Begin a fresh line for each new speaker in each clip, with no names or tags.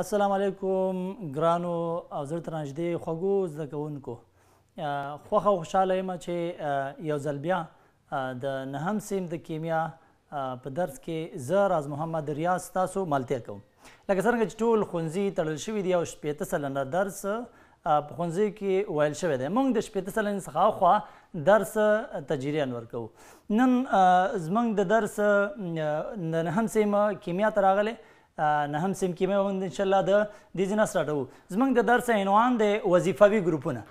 السلام علیکم ګرانو او زړه ته نږدې خوږو زده کوونکو خوښه او خوشحاله یم چې یو ځل بیا د نهم سیم د کیمیا په درس کې زه راز محمد ریاض ستاسو ملتیا کوم لکه څرنګه چې ټول ښوونځي تړل شوي دي او شپېته سلنه درس په ښوونځي کې ویل شوی دی موږ د شپېته سلنې څخه خوا درس تجریان ورکوو نن زموږ د درس د نهم سیمه کیمیا ته راغلی نهم سیم کې موږ ان شاء الله د دې ځنا سټارټو زموږ د درس عنوان دی وظیفوي ګروپونه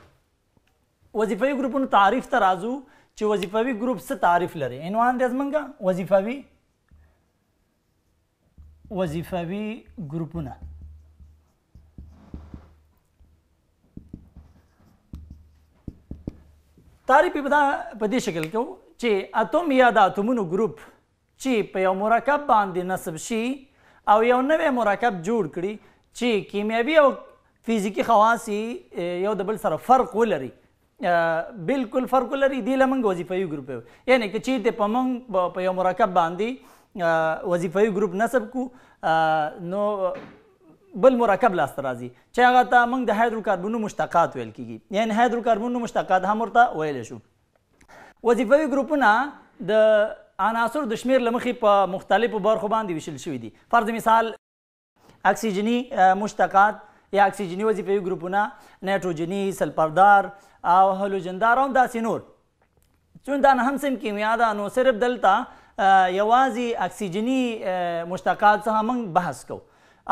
وظیفوي ګروپونو تعریف ته راځو چې وظیفوي ګروپ څه تعریف لري عنوان دی زموږ وظیفوي وظیفوي ګروپونه تعریف په دې شکل کې چې اتوم یا د اتومونو ګروپ چې په یو مرکب باندې نصب شي او یو نوې مرکب جوړ کړي چې کیمیاوي او فزیکی خواص یو د بل سره فرق ولري بالکل فرق لري دی لمنګ وظیفوي ګروپ یعنی که چیرته په موږ په یو مرکب باندې وظیفوي ګروپ نسب کو نو بل مرکب لاس راځي چې هغه ته موږ د هایدروکاربنو مشتقات ویل کیږي یعنی هایدروکاربنو مشتقات هم ورته ویل شو وظیفوي ګروپونه د عناصر د شمیر لمخې په مختلفو برخو باندې ویشل شوي دي فرض مثال اکسیجنی مشتقات یا اکسیجنی وظیفوي ګروپونه نایټروجني سلفردار او هلوجندار هم داسې نور چون دا نهم صنف کیمیا ده نو صرف دلته یوازې اکسیجني مشتقات څخه موږ بحث کوو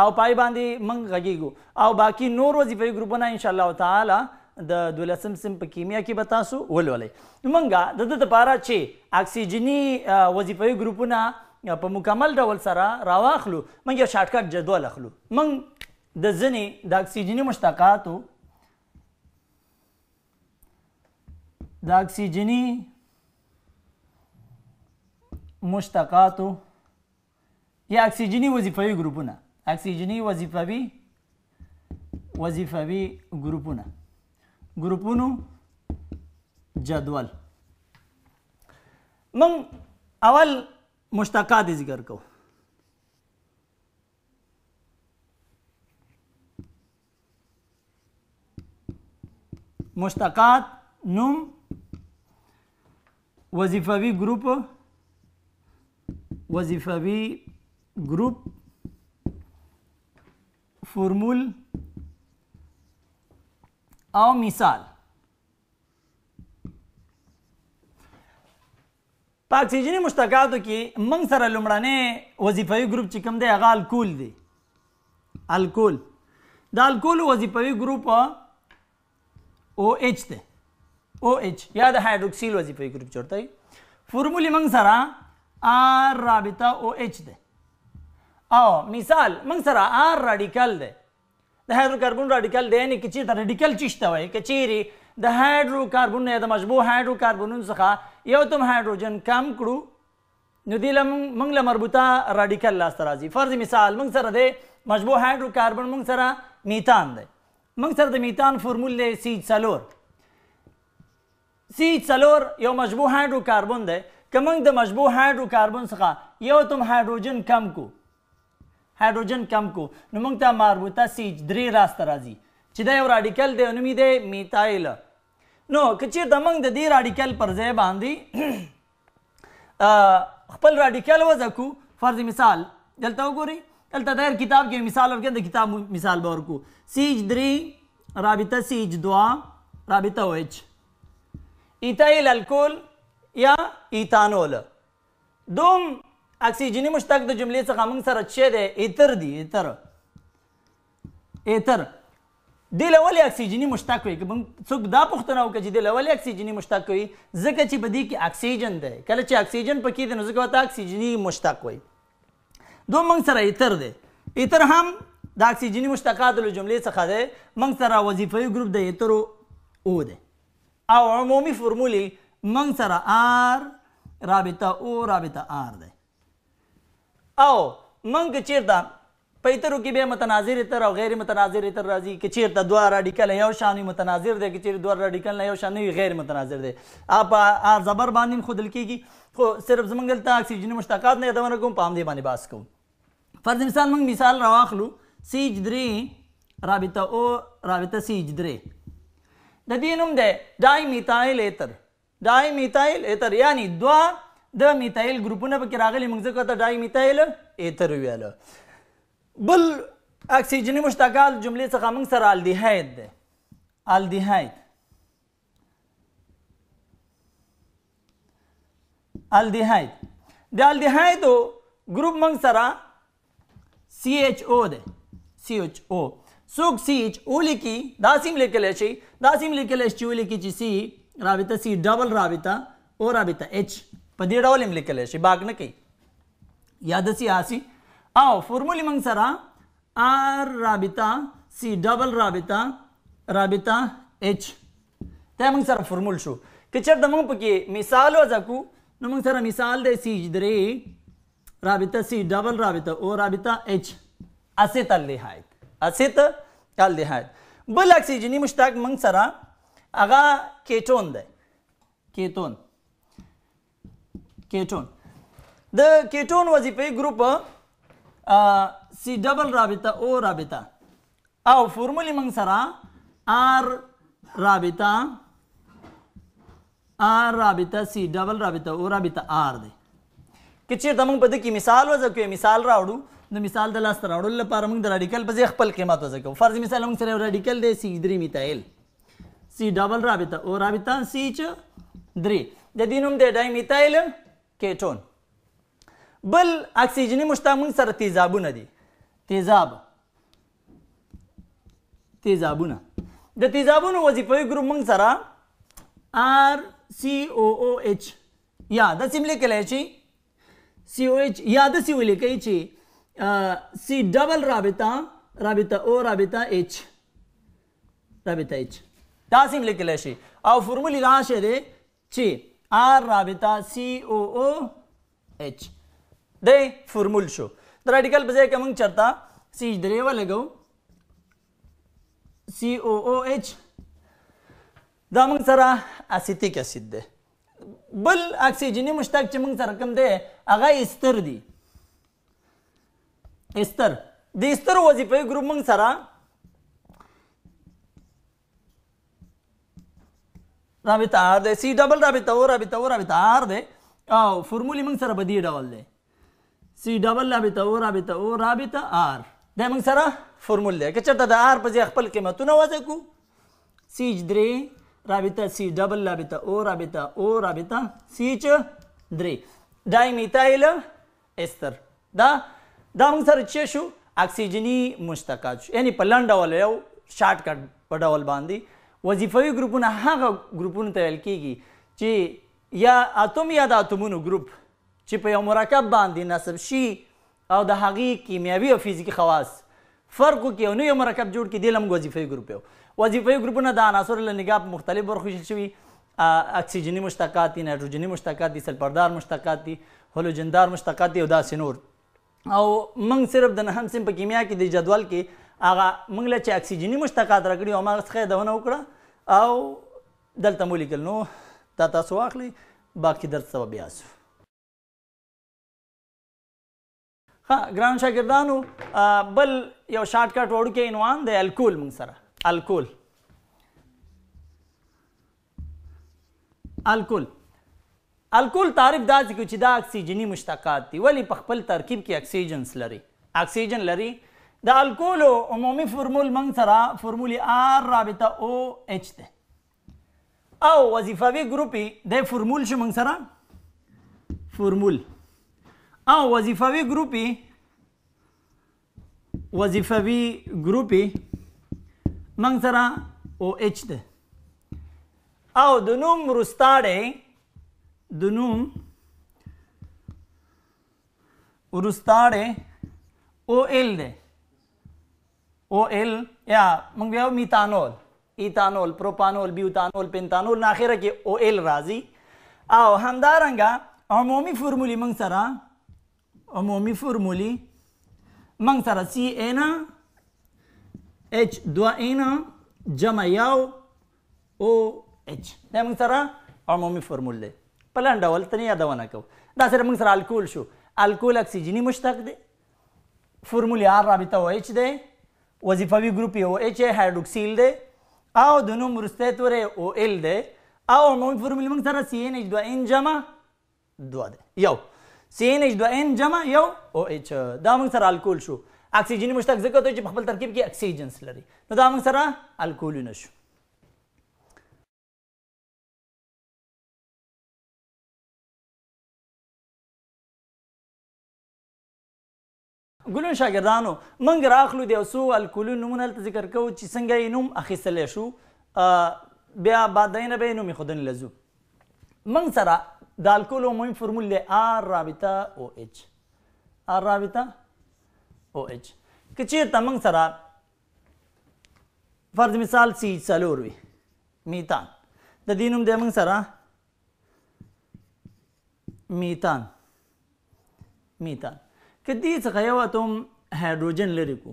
او پای باندې موږ غږیږو او باقي نور وظیفوي ګروپونه انشاءالله تعالی د دولسم سم په کیمیا کې کی به تاسو ولولئ موږ د د لپاره چې اکسیجنی وظیفوي ګروپونه په مکمل ډول سره راواخلو موږ یو شارټ کټ جدول اخلو موږ د ځنې د اکسیجنی مشتقاتو د اکسیجنی مشتقاتو یا اکسیجنی وظیفوي ګروپونه اکسیجنی وظیفوي وظیفوي ګروپونه ګروپونو جدول من اول مشتقات ذکر کو مشتقات نوم وظیفوي ګروپ وظیفوي ګروپ فرمول आओ मिसाल په اکسیجني مشتقاتو کې موږ سره لومړنی وظیفوي ګروپ چې کوم دی هغه الکول دی الکول د الکول وظیفوي ګروپ او ایچ دی او ایچ یا د هایډروکسیل وظیفوي ګروپ جوړته فورمولې موږ سره آر رابطه او ایچ دی او مثال موږ سره آر رادیکل دی د هایدروکاربن رادیکال دی یعنی چې د رادیکال چې شته وای کچېری د هایدروکاربن نه د مشبوع هایدروکاربنونو څخه یو تم هایدروجن کم کړو نو دی لم موږ له مربوطه رادیکال لاس راځي فرض مثال موږ سره دی مشبوع هایدروکاربن موږ سره میتان دی موږ سره د میتان فورمول دی سی څلور سی څلور یو مشبوع هایدروکاربن دی که موږ د مشبوع هایدروکاربن څخه یو تم هایدروجن کم کړو هایدروجن کم کو نو موږ ته مربوطه سی درې راسته راځي چې دا یو رادیکل دی نوم یې دی میتایل نو که چېرته موږ د دې رادیکل پر ځای باندې خپل رادیکل وضع کو فرض مثال دلته وګورئ دلته دایر کتاب کې مثال ورکړم د کتاب مثال به ورکو سی ایچ درې رابطه سی ایچ دوه رابطه او ایچ ایتایل الکول یا ایتانول دوم اکسیجنی مشتق د جملې څخه موږ سره چې دی ایتر دی ایتر ایتر د لول اکسیجنی مشتق وي کوم څوک دا پوښتنه وکړي چې د لول اکسیجنی مشتق وي ځکه چې بدی کې اکسیجن دی کله چې اکسیجن پکې دی نو ځکه وتا اکسیجنی مشتق وي دوه موږ سره ایتر دی ایتر هم د اکسیجنی مشتقات له جملې څخه دی موږ سره وظیفوي ګروپ د ایترو او دی او عمومي فرمولې موږ سره آر رابطه او رابطه آر دی او منګ چیرته پیترو کې به متناظر تر او غیر متناظر تر راځي کې چیرته دوه راډیکل یو شان متناظر دی کې چیرته دوه راډیکل یو شان غیر متناظر دی اپ ار زبر باندې خودل کېږي خو صرف زمنګل ته اکسیجن مشتقات نه دونه کوم پام دی باندې باس کوم فرض مثال موږ مثال راواخلو سیج درې رابطه او رابطه سیج درې د دې نوم دی ډای میتایل ایتر ډای میتایل ایتر یعنی دوه د میتایل ګروپونه پکې راغلي موږ ځکه ته ډای میتایل ایتر ویاله بل اکسیجنی مشتقال جملې څخه موږ سره الډیهاید دی الډیهاید الډیهاید د الډیهاید ګروپ موږ سره CHO دی CHO څوک CHO لیکي دا سیم لیکلی شي دا سیم لیکلی شي چې ولیکي چې C رابطه C ډبل رابطه او رابطه H په دې ډول هم لیکلی شي باک نه کوي یاد سي آسي او فورمولې موږ سره آر رابطه سی ډبل رابطه رابطه اچ دا موږ سره فورمول شو که چېرته موږ پکې مثال وځکو نو موږ سره مثال دی سی درې رابطه سی ډبل رابطه او رابطه اچ اسیت النهایت اسیت النهایت بل اکسیجنی مشتاق موږ سره هغه کیټون دی کیټون ketone. The ketone وظیفه ګروپ سی ډبل رابطه او رابطه او فورمولی موږ سره آر رابطه آر رابطه سی ډبل رابطه او رابطه آر دی که چیرته موږ په دې کې مثال وځو کې مثال راوړو د مثال د لاس راوړل لپاره موږ د رادیکل په ځای خپل قیمت وځو فرض مثال موږ سره رادیکل دی سی درې میتایل سی ډبل رابطه او رابطه سی چ درې د دینوم د ډای میتایل کیټون بل اکسیجنی مشتمون سره تیزابونه دي تیزاب تیزابونه د تیزابونو وظیفوي ګروپ موږ سره آر سی او او ایچ یا د سیم لیکلی چې سی او ایچ یا د سی ولیکئ چې سی ډبل رابطه رابطه او رابطه ایچ رابطه ایچ دا سیم لیکلی شي او فورمول دا شی دی چې آر رابطه سی او او ایچ د فورمول شو د رادیکل په ځای کې موږ چرته سی درې ولګو سی او او ایچ دا موږ سره اسیتیک اسید دی بل اکسیجنی مشتق چې موږ سره کوم دی هغه استر دی استر د استر وظیفه ګروپ موږ سره رابطه آر دی سی ډبل رابطه او رابطه او رابطه آر دی او فورمولې موږ سره بدی ډول دی سی ډبل رابطه او رابطه او رابطه آر دا موږ سره فورمول دی که چېرته د آر په ځای خپل قیمتونه وضع کړو سی درې رابطه سی ډبل رابطه او رابطه او رابطه سی چې درې ډای میتایل استر دا دا موږ سره چې شو اکسیجنی مشتقات شو یعنی په لنډ ډول یو شارټ کټ په ډول باندې وظیفوي ګروپونه هغه ګروپونو ته ویل کیږي چې یا اتوم یا د اتومونو ګروپ چې په یو مرکب باندې نصب شي او د هغې کیمیاوي او فزیکي خواص فرق وکړي او نوی مرکب جوړ کړي دې لم وظیفوي ګروپ یو وظیفوي ګروپونه د عناصرو له نګاه په مختلف برخو ویشل شوي اکسیجنی مشتقات دي نایټروجنی مشتقات دي سلفردار مشتقات دي هلوجندار مشتقات دي او داسې نور او موږ صرف د نهم صنف په کیمیا کې د جدول کې هغه موږ له چې اکسیجنی مشتقات راکړي او موږ څخه دونه وکړه او دلته مو لیکل نو دا تاسو واخلي باقي درس سبا بیا سو ها ګران شاګردانو بل یو شارټ کټ وړوکی عنوان دی الکول موږ سره الکول الکول الکول تعریف دا چې دا اکسیجنی مشتقات دي ولی په خپل ترکیب کې اکسیجنس لري اکسیجن لري د الکولو عمومي فرمول منګ سره فرمولی آر رابطه او اچ ده او وظیفوي ګروپي د فرمول شو منګ سره فرمول او وظیفوي ګروپي وظیفوي ګروپي منګ سره او اچ ده او د نوم ورستاړې د نوم ورستاړې او ال ده او ال یا موږ بیا میتانول ایتانول پروپانول بیوتانول پنتانول نه اخره کې او ال راځي او همدارنګه عمومي فرمولي موږ سره عمومي فرمولي موږ سره سی ان اچ دو ان جمع یو او اچ دا موږ سره عمومي فرمول دی په لنډ ډول تنه یادونه کوو دا سره موږ سره الکول شو الکول اکسیجنی مشتق دی فرمولي آر رابطه او اچ دی وظیفوي ګروپ یې او ایچ ای هایډروکسیل دی او د نوم وروستی توری او ال دی او عمومي فورمول موږ سره سی ان ایچ دوه ان جمع دوه دی یو سی ان ایچ دوه ان جمع یو او ایچ دا موږ سره الکول شو اکسیجني مشتق ځکه چې په خپل ترکیب کې اکسیجنس لري نو دا موږ سره الکولونه شو ګلون شاګردانو منګ راخلو د اوسو الکولو نمونه تل ذکر کو چې څنګه یې نوم اخیستلی شو بیا بعد دینه به یې نوم خودن لزو منګ سره د الکولو مهم فرمول دی آر رابطه او ایچ آر رابطه او ایچ که چېرته منګ سره فرض مثال سی څلور وي میتان د دې نوم دی منګ سره میتان میتان کدی څخه یو اتوم هایدروجن لري کو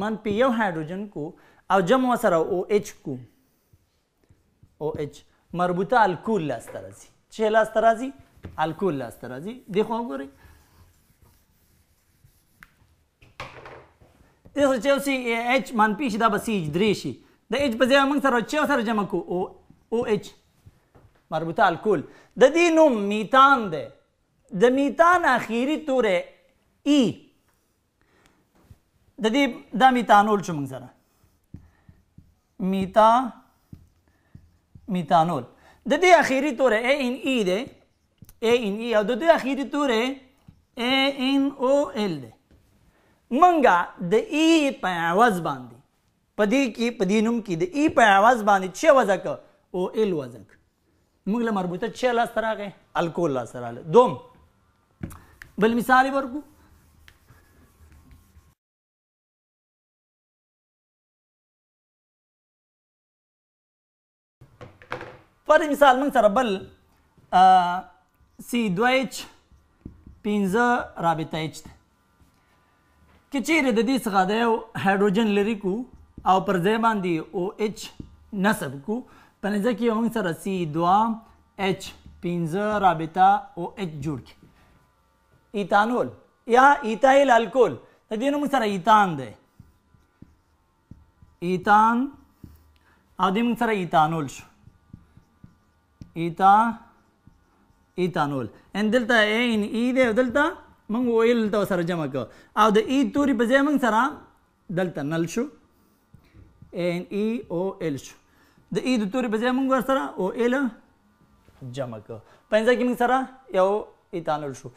من پی یو هایدروجن کو او جمع سره او ایچ کو او ایچ مربوطه الکول لاسته راځي چې لاسته راځي الکول لاسته راځي دی خو وګورئ دغه چې اوسې ایچ منفي شي دا به سی درې شي د ایچ په ځای موږ سره چې سره جمع کو او او ایچ مربوطه الکول د دې نوم میتان دی د میتان اخیری توره ای د دې د میتانول چې موږ سره میتا میتانول د دې اخیری تور ا ان ای e دی ا ان ای او د دې اخیری تور ا ان او ال دی منګه د ای e په आवाज باندې پدې کې پدې نوم کې د ای e په आवाज باندې چې وزک او ال وزک موږ له مربوطه چې لاس راغې الکول لاس رااله دوم بل مثال ورکو پر مثال موږ سره بل سی 2 اچ 15 رابطه اچ ده کې چیرې د دې څخه د یو هایدروجن لري کو او پر ځای باندې او اچ نصب کو په نتیجه کې موږ سره سی 2 اچ 15 رابطه او اچ جوړ کی ایتانول یا ایتایل الکول د دې نوم سره ایتان دی ایتان او دې موږ سره ایتانول شو ایتا ایتانول ان دلته ان ای دی دلته موږ ویل ته سره جمع کو او د ای توري په ځای موږ سره دلته نل شو ان ای او ال شو د ای د توري په ځای موږ سره او ال جمع کو پنځه کې موږ سره یو ایتانول شو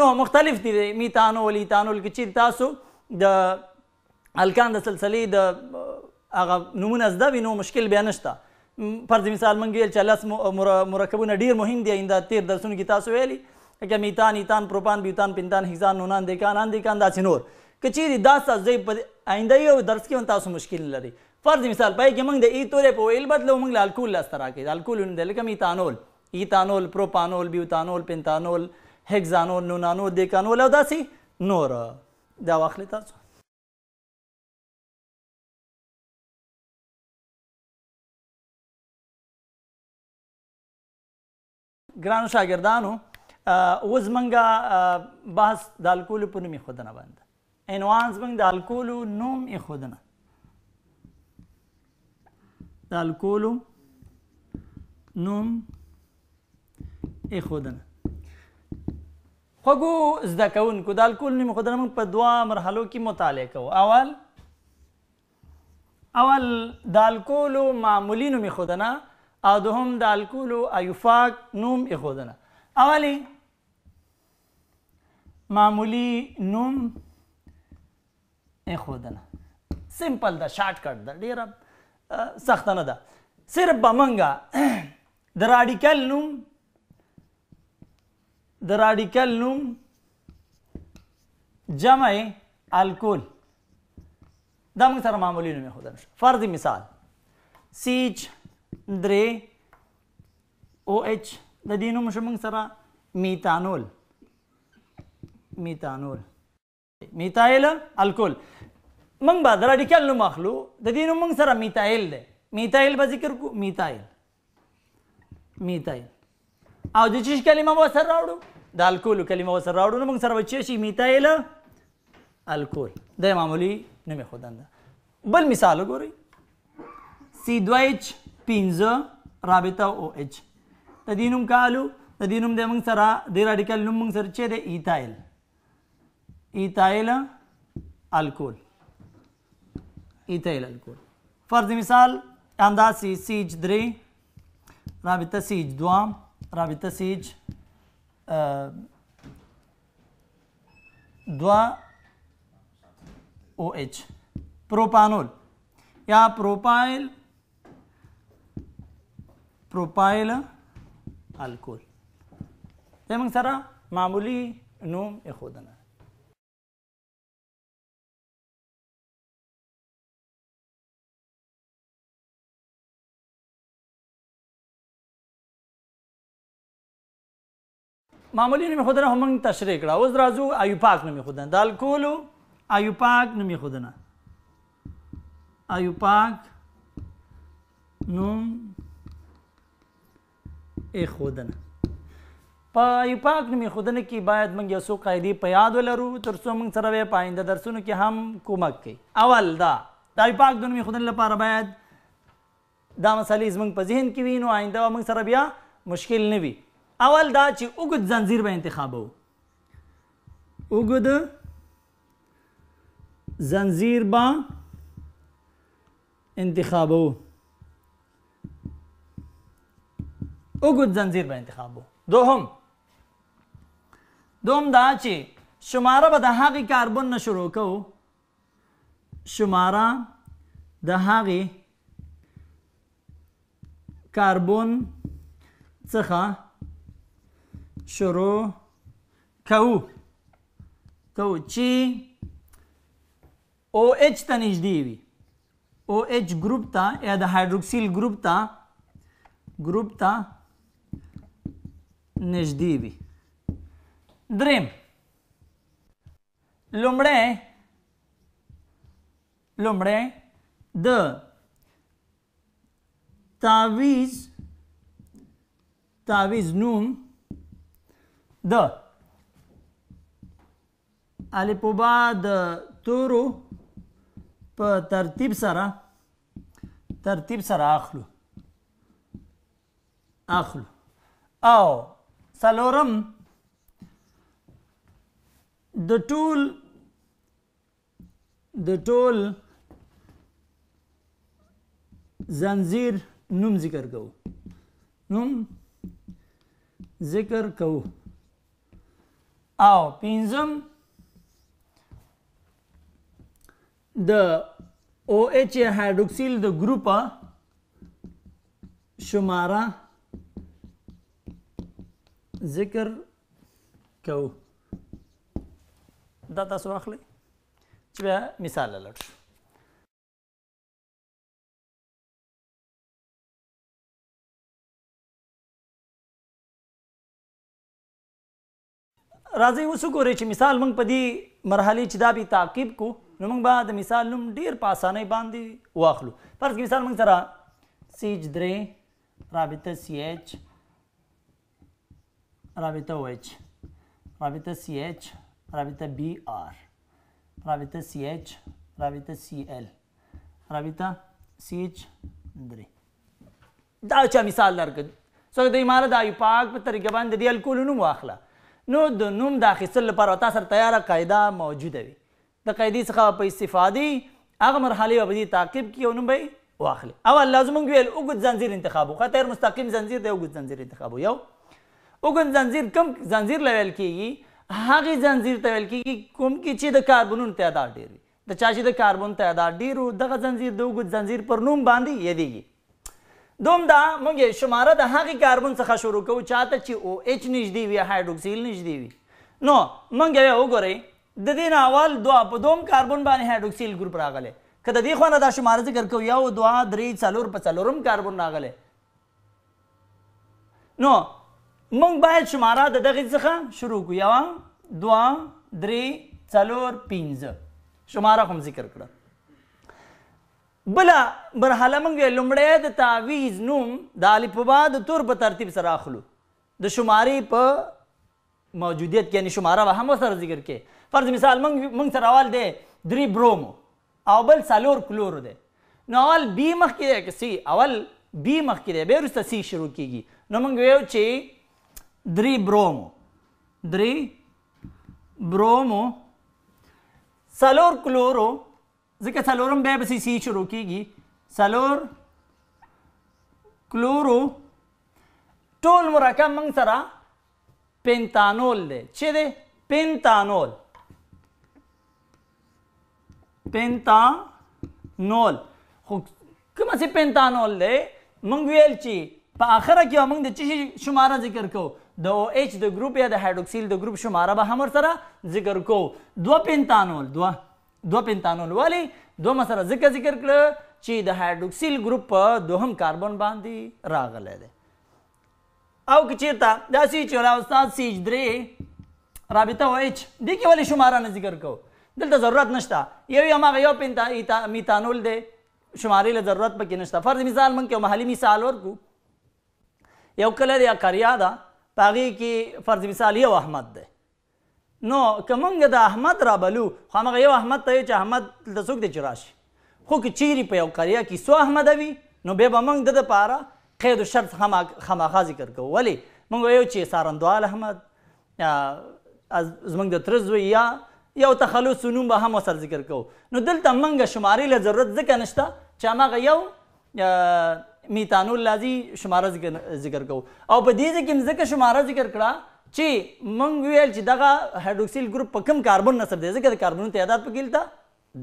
نو مختلف دي میتانول ایتانول کې چې تاسو د الکان د سلسلې د هغه نمونه زده وینو مشکل بیان نشته فرض مثال مونږ ویل چې لس مرکبونه ډیر مهم دي انده تیر درسونو کې تاسو ویلي لکه میتان ایتان پروپان بیوتان پنتان هیزان نونان دیکان اندی کان داسې نور که چیرې دا سازی په آینده یو درس کې تاسو مشکل لري فرض مثال پای کې موږ د ای تورې په ویل بدلو موږ الکول لاسته راکې الکول نه لکه میتانول ایتانول پروپانول بیوتانول پنتانول هگزانول نونانول دیکانول او داسې نور دا واخلې تاسو ګرانو شاګردانو اوس منګه بحث د الکول په نوم خودنه باندې انوانس منګ د الکول نوم یې خودنه د الکول نوم یې خودنه خوګو زده کوونکو د الکول نوم خودنه موږ په دوا مرحلو کې مطالعه کوو اول اول د الکول معمولی نوم خودنه او دوهم د الکول او ایوفاک نوم اخودنه اولی معمولی نوم اخودنه سمپل ده شارټ کټ ده ډیره سخت نه ده صرف به مونږه د راډیکل نوم د راډیکل نوم جمع الکول دا موږ سره معمولی نوم اخودنه فرض مثال سیچ درې او ایچ د دې نوم شو موږ سره میتانول میتانول میتایل الکول موږ به د رادیکل نوم اخلو د دې نوم موږ سره میتایل دی میتایل به ذکر کو میتایل میتایل او د چې کلمه مو سره راوړو د الکول کلمه مو سره راوړو نو موږ سره بچی شي میتایل الکول د معمولی نوم خدانده بل مثال وګورئ C2H pinză, rabita OH. Tadinum calu, dinum de mâncă, de radical num mâncă, ce de etail? Etail alcool. Etail alcool. Fără de misal, am dat si sij 3, rabita sij 2, rabita sij 2 ă, OH. Propanol. Ia propanol, propyl الکول زمونږ سره معمولی نوم ایښودنه معمولی نوم ایښودنه هم موږ تشریح کړه اوس راځو ایوپاک نوم ایښودنه د الکولو ایوپاک نوم ایښودنه ایوپاک نوم ایښودنه په یو پاک نوم ایښودنه کې باید موږ یو څو قاعدې په یاد ولرو تر څو موږ سره به په آینده درسونو کې هم کومک کوي اول دا د یو پاک نوم ایښودنې لپاره باید دا مسالې زموږ په ذهن کې وي نو آینده به موږ سره بیا مشکل نه وي اول دا چې اوږد ځنځیر به انتخابوو اوږد ځنځیر به انتخابوو اوګد زنجیر به انتخاب وو دوهم دوم دا چې شماره به د هغې کاربن نه شروع کوو شماره د هغې کاربن څخه شروع کوو کوو چې او ایچ ته نږدې وي او ایچ ګروپ ته یا د هایډروکسیل ګروپ ته ګروپ ته نږدې وي دریم لومړی لومړی د تعویز تعویز نوم د الپوبا د تورو په ترتیب سره ترتیب سره اخلو اخلو او سلورم د ټول د ټول زنجیر نوم ذکر کو نوم ذکر کو او پنځم د او ایچ هایدروکسیل د ګروپ شماره ذکر کو دا تاسو واخلئ چې بیا مثال لټ راځي اوس وګورئ چې مثال موږ په دې مرحله چې دا به تعقیب کو نو موږ به د مثال نوم ډیر په اسانۍ باندې واخلو فرض کې مثال موږ سره سیج درې رابطه سی ایچ رابطه OH رابطه CH رابطه BR رابطه CH رابطه CL رابطه CH درې دا چا مثال درکړ څوک د ایماله د پاک په طریقه باندې د الکول نوم واخله نو د نوم د اخیستل لپاره تاسو سره تیاره قاعده موجوده وي د قاعدې څخه په استفادې هغه مرحله به دي تعقیب کیو نوم به واخلي اول لازم ویل اوګد زنجیر انتخابو خطر مستقیم زنجیر دی اوګد زنجیر انتخابو یو وګن زنجیر کم زنجیر لیول کیږي هغه زنجیر ته ویل کیږي کوم کې چې د کاربنونو تعداد ډېر وي د چا چې د کاربن تعداد ډېر وو دغه زنجیر د وګد زنجیر پر نوم باندې یادېږي دوم دا موږ شماره د هغې کاربن څخه شروع کوو چاته چې او ایچ نږدې وي هایډروکسیل نږدې وي نو موږ یې وګورئ د دې نه اول دوه په دوم کاربن باندې هایډروکسیل ګروپ راغلی که د دې خوانه دا شماره ذکر کوو یو دوه درې څلور په څلورم کاربن راغلی نو موږ باید شماره د دغې څخه شروع کړو یو دوه درې څلور پنځه شماره هم ذکر کړه بله مرحله موږ لومړی د تعویز نوم د الفبا د تور په ترتیب سره اخلو د شمارې په موجودیت کې یعنی شماره به هم سره ذکر کې فرض مثال موږ موږ سره اول دی درې برومو او بل څلور کلورو دی نو اول بی مخکې دی که سی اول بی مخکې دی بیا وروسته سی شروع کیږي نو موږ ویو چې દ્રિબ્રોમો દ્રિ બ્રોમો સલોર ક્લોરો ځکه څلورم بیا به سي شروع کیږي سلور کلورو ټول مرکب موږ سره پنتانول دی چې دی پنتانول پنتانول خو کومه چې پنتانول دی موږ ویل چې په آخره کې موږ د څه شماره ذکر کوو د او ایچ د ګروپ یا د هایډروکسیل د ګروپ شماره به هم سره ذکر کو دوه پنتانول دوه دوه پنتانول ولی دوه مسره ذکر ذکر کړه چې د هایډروکسیل ګروپ په دوهم کاربن باندې راغلی دی او که چیرته دا سویچ ولا استاد سیج درې رابطه او ایچ دې کې ولې شماره نه ذکر کو دلته ضرورت نشته یو یو هغه یو پنتا میتانول دی شمارې له ضرورت پکې نشته فرض مثال مونږ کې محلي مثال ورکو یو کله یا کریا ده پاغي کې فرض مثال یو احمد ده نو کومنګ د احمد را بلو خو هغه یو احمد ته چې احمد د څوک د چراشي خو کې چیرې په یو قریا کې سو احمد وي نو به موږ د پاره قید او شرط هم خامخا ذکر کوو ولی موږ یو چې سارندوال احمد از زمنګ د ترزوی یا یو تخلص نوم به هم سر ذکر کوو نو دلته موږ شمارې له ضرورت ځکه نشته چې هغه یو میتانول لازی شماره ذکر کوو او په دې ځکه چې ځکه شماره ذکر کړه چې موږ ویل چې دغه هایډروکسیل ګروپ په کم کاربن نصب دی ځکه د کاربن تعداد په ګیلتا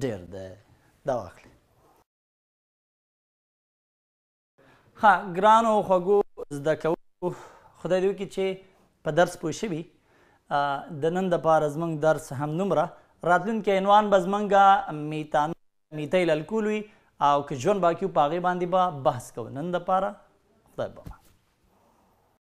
ډیر دی دا واخلي ها ګرانو خوګو زده کوو خدای دې وکړي چې په درس پوه شوي د نن د پاره زموږ درس هم نمره راتلونکي عنوان به زموږ میتان میتیل الکول وي او که ژوند باقی و پاغي باندې به با بحث کوو نن د پاره خدای به